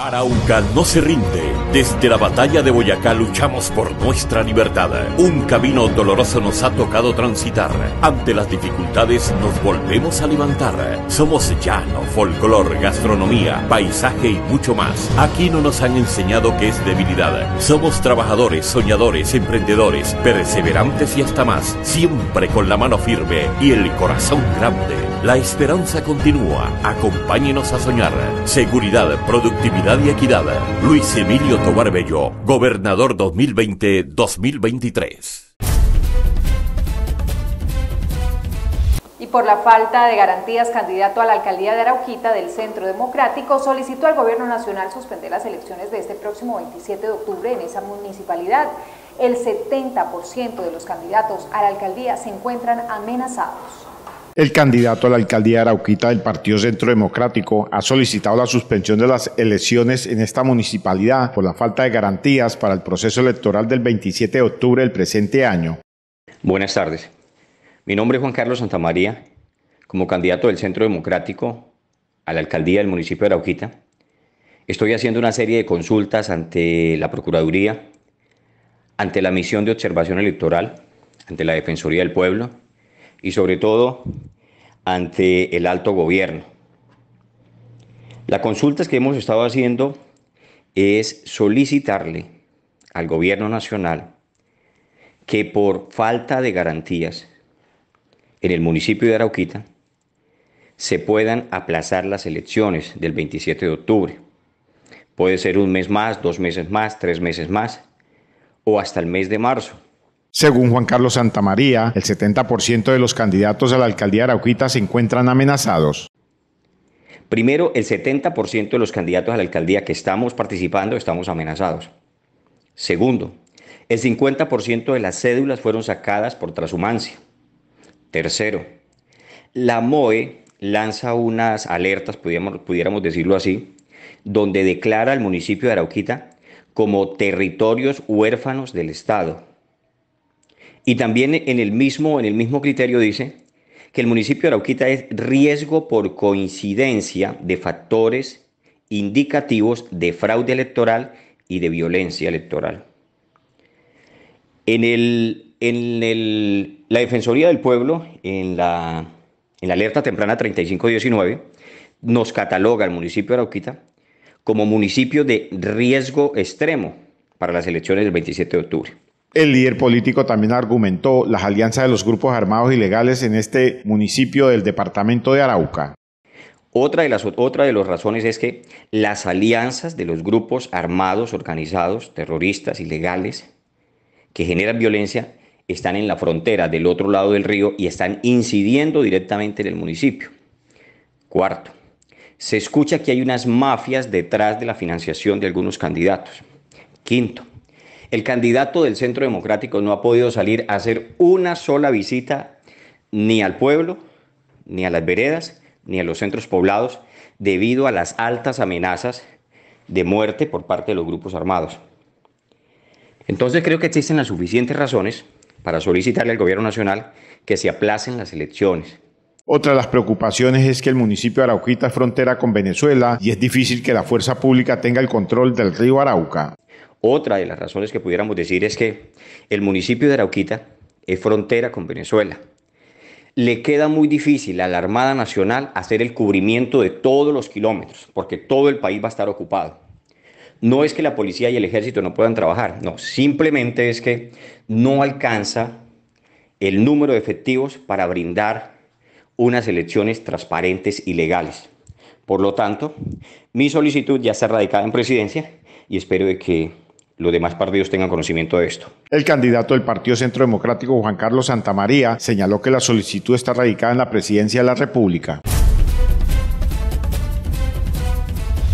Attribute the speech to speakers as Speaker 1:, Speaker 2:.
Speaker 1: Arauca no se rinde. Desde la batalla de Boyacá luchamos por nuestra libertad. Un camino doloroso nos ha tocado transitar. Ante las dificultades nos volvemos a levantar. Somos llano, folclor, gastronomía, paisaje y mucho más. Aquí no nos han enseñado que es debilidad. Somos trabajadores, soñadores, emprendedores, perseverantes y hasta más. Siempre con la mano firme y el corazón grande. La esperanza continúa. Acompáñenos a soñar. Seguridad, productividad y equidad. Luis Emilio Tobar Bello, Gobernador 2020-2023.
Speaker 2: Y por la falta de garantías, candidato a la alcaldía de Araujita del Centro Democrático solicitó al Gobierno Nacional suspender las elecciones de este próximo 27 de octubre en esa municipalidad. El 70% de los candidatos a la alcaldía se encuentran amenazados.
Speaker 3: El candidato a la alcaldía de Arauquita del Partido Centro Democrático ha solicitado la suspensión de las elecciones en esta municipalidad por la falta de garantías para el proceso electoral del 27 de octubre del presente año.
Speaker 2: Buenas tardes. Mi nombre es Juan Carlos Santamaría. Como candidato del Centro Democrático a la alcaldía del municipio de Arauquita, estoy haciendo una serie de consultas ante la Procuraduría, ante la misión de observación electoral, ante la Defensoría del Pueblo y sobre todo ante el alto gobierno. La consulta que hemos estado haciendo es solicitarle al gobierno nacional que por falta de garantías en el municipio de Arauquita se puedan aplazar las elecciones del 27 de octubre. Puede ser un mes más, dos meses
Speaker 3: más, tres meses más o hasta el mes de marzo. Según Juan Carlos Santamaría, el 70% de los candidatos a la alcaldía de Arauquita se encuentran amenazados.
Speaker 2: Primero, el 70% de los candidatos a la alcaldía que estamos participando estamos amenazados. Segundo, el 50% de las cédulas fueron sacadas por transhumancia. Tercero, la MOE lanza unas alertas, pudiéramos, pudiéramos decirlo así, donde declara al municipio de Arauquita como territorios huérfanos del Estado y también en el mismo, en el mismo criterio dice que el municipio de Arauquita es riesgo por coincidencia de factores indicativos de fraude electoral y de violencia electoral. En, el, en la Defensoría del Pueblo, en la, en la alerta temprana 3519, nos cataloga el municipio de Arauquita como municipio de riesgo extremo para las elecciones del 27 de octubre.
Speaker 3: El líder político también argumentó las alianzas de los grupos armados ilegales en este municipio del departamento de Arauca.
Speaker 2: Otra de, las, otra de las razones es que las alianzas de los grupos armados, organizados, terroristas, ilegales, que generan violencia, están en la frontera del otro lado del río y están incidiendo directamente en el municipio. Cuarto, se escucha que hay unas mafias detrás de la financiación de algunos candidatos. Quinto, el candidato del Centro Democrático no ha podido salir a hacer una sola visita ni al pueblo, ni a las veredas, ni a los centros poblados, debido a las altas amenazas de muerte por parte de los grupos armados. Entonces creo que existen las suficientes razones para solicitarle al Gobierno Nacional que se aplacen las elecciones.
Speaker 3: Otra de las preocupaciones es que el municipio de Arauquita es frontera con Venezuela y es difícil que la fuerza pública tenga el control del río Arauca.
Speaker 2: Otra de las razones que pudiéramos decir es que el municipio de Arauquita es frontera con Venezuela. Le queda muy difícil a la Armada Nacional hacer el cubrimiento de todos los kilómetros, porque todo el país va a estar ocupado. No es que la policía y el ejército no puedan trabajar, no, simplemente es que no alcanza el número de efectivos para brindar unas elecciones transparentes y legales. Por lo tanto, mi solicitud ya está radicada en presidencia y espero de que los demás partidos tengan conocimiento de esto.
Speaker 3: El candidato del Partido Centro Democrático, Juan Carlos Santamaría, señaló que la solicitud está radicada en la Presidencia de la República.